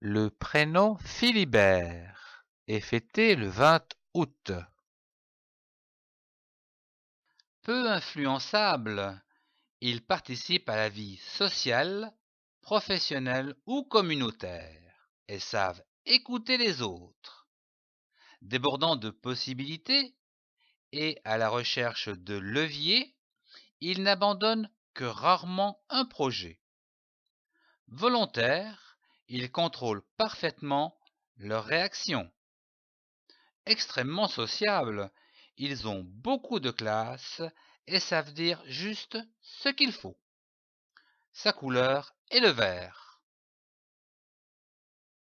Le prénom Philibert est fêté le 20 août. Peu influençable, il participe à la vie sociale, professionnelle ou communautaire et savent écouter les autres. Débordant de possibilités et à la recherche de leviers, ils n'abandonnent que rarement un projet. Volontaire, ils contrôlent parfaitement leurs réactions. Extrêmement sociables, ils ont beaucoup de classe et savent dire juste ce qu'il faut. Sa couleur est le vert.